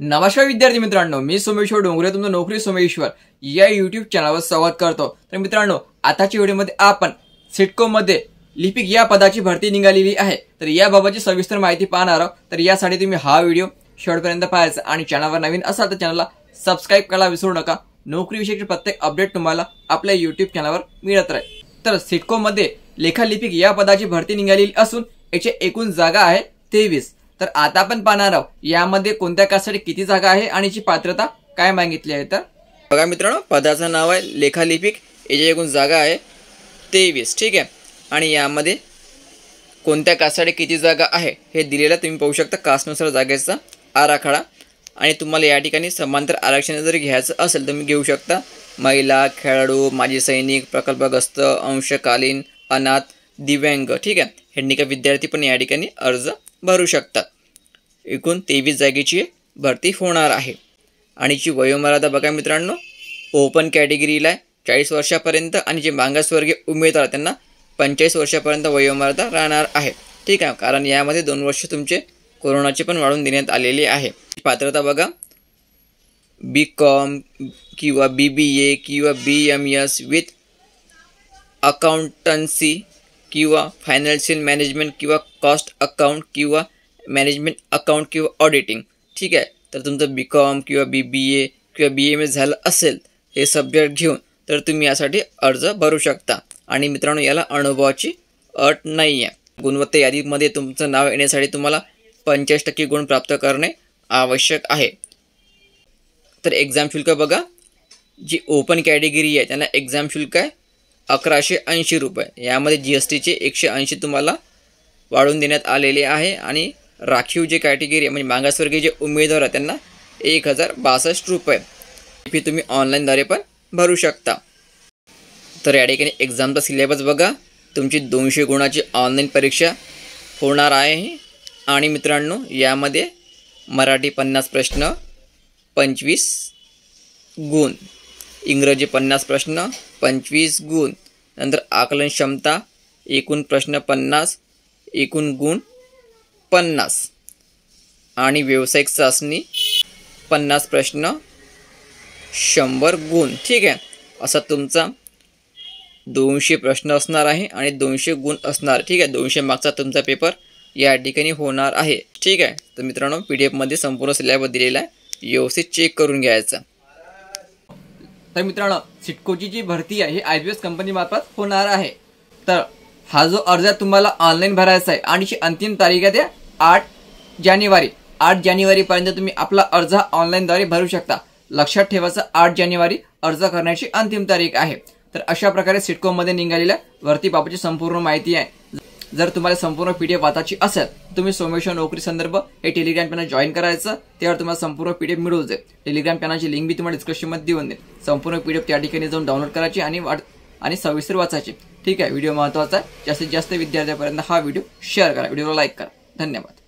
नमस्कार विद्यार्थी मित्रांनो मी सोमेश्वर डोंगरे तुमचं नोकरी सोमेश्वर या युट्यूब चॅनलवर संवाद करतो तर मित्रांनो आताच्या व्हिडिओमध्ये आपण मध्ये लिपिक या पदाची भरती निघालेली आहे तर याबाबतची सविस्तर माहिती पाहणार आहोत तर यासाठी तुम्ही हा व्हिडिओ शेवटपर्यंत पाहायचा आणि चॅनलवर नवीन असाल तर चॅनलला सबस्क्राईब करायला विसरू नका नोकरीविषयीचे प्रत्येक अपडेट तुम्हाला आपल्या युट्यूब चॅनलवर मिळत राहील तर लेखा लेखालिपिक या पदाची भरती निघालेली असून याचे एकूण जागा आहे तेवीस तर आता आपण पाहणार आहोत यामध्ये कोणत्या कासासाठी किती जागा आहे आणि याची पात्रता काय मागितली आहे तर बघा मित्रांनो पदाचं नाव आहे लेखालिपिक याची एकूण जागा आहे तेवीस ठीक आहे आणि यामध्ये कोणत्या कासासाठी किती जागा आहे हे दिलेलं तुम्ही पाहू शकता कासनुसार जागेचा आराखडा आणि तुम्हाला या ठिकाणी समांतर आरक्षण जर घ्यायचं असेल तुम्ही घेऊ शकता महिला खेळाडू माजी सैनिक प्रकल्पग्रस्त अंशकालीन अनाथ दिव्यांग ठीक आहे हँडिकॅप विद्यार्थी पण या ठिकाणी अर्ज भरू शकतात एकूण तेवीस जागेची भरती होणार आहे आणि जी वयोमर्यादा बघा मित्रांनो ओपन कॅटेगरीला आहे चाळीस वर्षापर्यंत आणि जे मांगासवर्गीय उमेदवार त्यांना पंचेचाळीस वर्षापर्यंत वयोमर्यादा राहणार आहे ठीक आहे कारण यामध्ये दोन वर्ष तुमचे कोरोनाचे पण वाढून देण्यात आलेले आहे पात्रता बघा बी कॉम किंवा बी बी ए किंवा B M S with accountancy किंवा फायनान्शियल मॅनेजमेंट किंवा कॉस्ट अकाउंट किंवा मॅनेजमेंट अकाउंट किंवा ऑडिटिंग ठीक आहे तर तुमचं बी कॉम किंवा बी बी ए किंवा बी एम ए झालं असेल हे सब्जेक्ट घेऊन तर तुम्ही यासाठी अर्ज भरू शकता आणि मित्रांनो याला अनुभवाची अट नाही आहे गुणवत्ता यादीमध्ये तुमचं नाव येण्यासाठी तुम्हाला पंचेचाळीस टक्के गुण प्राप्त करणे आवश्यक आहे तर एक्झाम शुल्क बघा जी ओपन कॅटेगरी आहे त्यांना एक्झाम शुल्क आहे अकराशे ऐंशी रुपये यामध्ये जी एस टीचे एकशे ऐंशी तुम्हाला वाढवून देण्यात आलेले आहे आणि राखीव जे कॅटेगरी म्हणजे मागासवर्गीय जे उमेदवार आहेत त्यांना एक हजार बासष्ट रुपये फी तुम्ही ऑनलाईनद्वारे पण भरू शकता तर या ठिकाणी एक्झामचा सिलेबस बघा तुमची दोनशे गुणाची ऑनलाईन परीक्षा होणार आहे आणि मित्रांनो यामध्ये मराठी पन्नास प्रश्न पंचवीस गुण इंग्रजी पन्नास प्रश्न पंचवीस गुण नंतर आकलन क्षमता एकूण प्रश्न पन्नास एकूण गुण पन्नास आणि व्यावसायिक चाचणी पन्नास प्रश्न शंभर गुण ठीक आहे असा तुमचा दोनशे प्रश्न असणार आहे आणि दोनशे गुण असणार ठीक आहे दोनशे मार्क्सचा तुमचा पेपर या ठिकाणी होणार आहे ठीक आहे तर मित्रांनो पी डी एफमध्ये संपूर्ण सिलेबस दिलेला आहे व्यवस्थित चेक करून घ्यायचा तर मित्रांनो सिटकोची जी भरती आहे ही आय बी एस कंपनीमार्फत होणार आहे तर हा जो अर्ज तुम्हाला ऑनलाईन भरायचा आहे आणि ही अंतिम तारीख आहे आठ जानेवारी आठ जानेवारीपर्यंत तुम्ही आपला अर्ज ऑनलाईनद्वारे भरू शकता लक्षात ठेवायचं आठ जानेवारी अर्ज करण्याची अंतिम तारीख आहे तर अशा प्रकारे सिटकोमध्ये निघालेल्या भरतीबाबतची संपूर्ण माहिती आहे जर तुम्हाला संपूर्ण पीडीएफ वाचायची असेल तुम्ही सोमेश्वर नोकरी संदर्भ हे टेलिग्राम पॅनल जॉईन करायचं त्यावर तुम्हाला संपूर्ण पीडीएफ मिळू जाईल टेलिग्राम पॅनलची लिंक मी तुम्हाला डिस्क्रिप्शनमध्ये देऊन देईल संपूर्ण पीडीएफ त्या ठिकाणी जाऊन डाउनलोड करायची आणि आणि सविस्तर वाचायची ठीक आहे व्हिडिओ महत्वाचा आहे जास्तीत जास्त विद्यार्थ्यांपर्यंत हा व्हिडिओ शेअर करा व्हिडिओला लाईक करा धन्यवाद